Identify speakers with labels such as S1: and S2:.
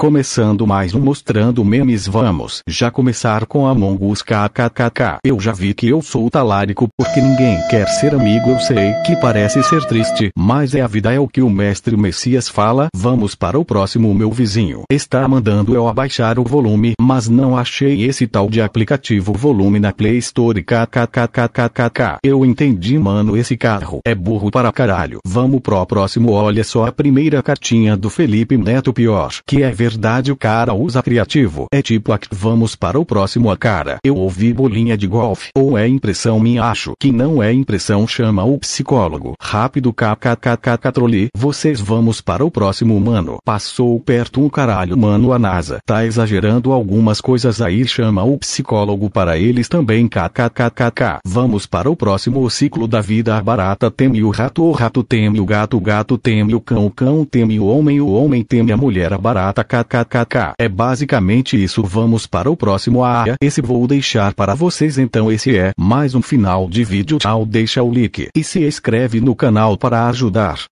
S1: Começando mais um Mostrando Memes vamos já começar com Among Us kkkk Eu já vi que eu sou talárico porque ninguém quer ser amigo eu sei que parece ser triste Mas é a vida é o que o mestre Messias fala Vamos para o próximo meu vizinho Está mandando eu abaixar o volume Mas não achei esse tal de aplicativo volume na Play Store kkkkkk Eu entendi mano esse carro é burro para caralho Vamos pro próximo olha só a primeira cartinha do Felipe Neto pior que é ver verdade o cara usa criativo. É tipo, ah, vamos para o próximo a cara. Eu ouvi bolinha de golfe. Ou é impressão minha, acho que não é impressão, chama o psicólogo. Rápido kkkk trolli. Vocês vamos para o próximo, mano. Passou perto um caralho, mano, a NASA. Tá exagerando algumas coisas aí, chama o psicólogo para eles também, kkkkk. Vamos para o próximo, o ciclo da vida. A barata teme o rato, o rato teme o gato, o gato teme o cão, o cão teme o homem, o homem teme a mulher, a barata é basicamente isso. Vamos para o próximo área. Esse vou deixar para vocês. Então esse é mais um final de vídeo. Tchau. Deixa o like e se inscreve no canal para ajudar.